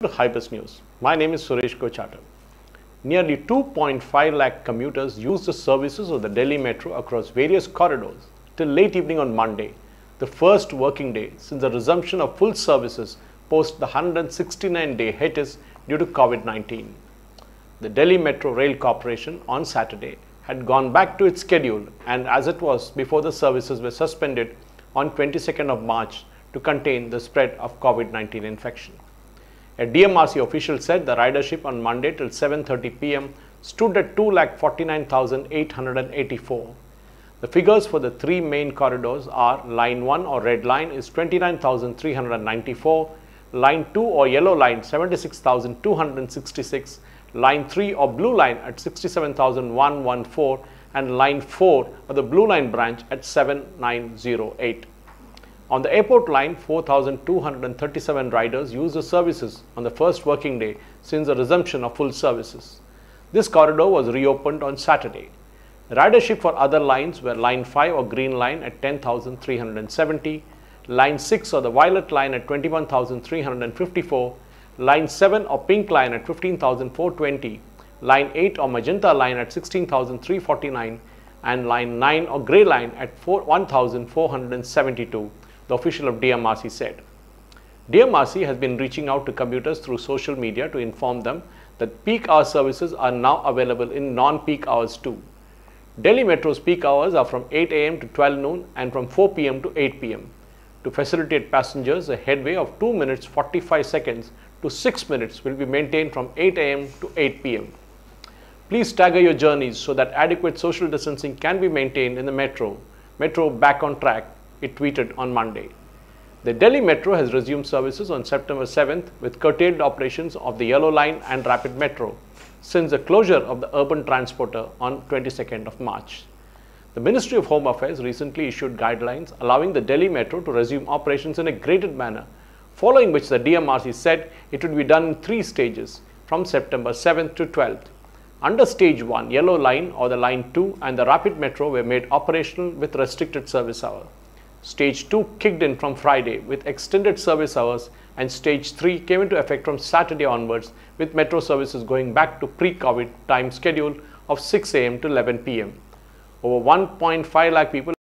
to Hypers News. My name is Suresh Kochata. Nearly 2.5 lakh commuters used the services of the Delhi Metro across various corridors till late evening on Monday, the first working day since the resumption of full services post the 169-day hiatus due to COVID-19. The Delhi Metro Rail Corporation on Saturday had gone back to its schedule and as it was before the services were suspended on 22nd of March to contain the spread of COVID-19 infection. A DMRC official said the ridership on Monday till 7.30 pm stood at 2,49,884. The figures for the three main corridors are Line 1 or Red Line is 29,394, Line 2 or Yellow Line 76,266, Line 3 or Blue Line at 67,114 and Line 4 or the Blue Line branch at 7908. On the airport line, 4,237 riders used the services on the first working day since the resumption of full services. This corridor was reopened on Saturday. Ridership for other lines were Line 5 or Green Line at 10,370, Line 6 or the Violet Line at 21,354, Line 7 or Pink Line at 15,420, Line 8 or Magenta Line at 16,349, and Line 9 or Grey Line at 1,472 the official of DMRC said. DMRC has been reaching out to commuters through social media to inform them that peak hour services are now available in non-peak hours too. Delhi Metro's peak hours are from 8 am to 12 noon and from 4 pm to 8 pm. To facilitate passengers, a headway of 2 minutes 45 seconds to 6 minutes will be maintained from 8 am to 8 pm. Please stagger your journeys so that adequate social distancing can be maintained in the metro. Metro back on track it tweeted on Monday. The Delhi Metro has resumed services on September 7th with curtailed operations of the Yellow Line and Rapid Metro since the closure of the urban transporter on 22nd of March. The Ministry of Home Affairs recently issued guidelines allowing the Delhi Metro to resume operations in a graded manner, following which the DMRC said it would be done in three stages from September 7th to 12th. Under stage 1, Yellow Line or the Line 2 and the Rapid Metro were made operational with restricted service hour. Stage 2 kicked in from Friday with extended service hours and stage 3 came into effect from Saturday onwards with metro services going back to pre-COVID time schedule of 6 am to 11 pm. Over 1.5 lakh people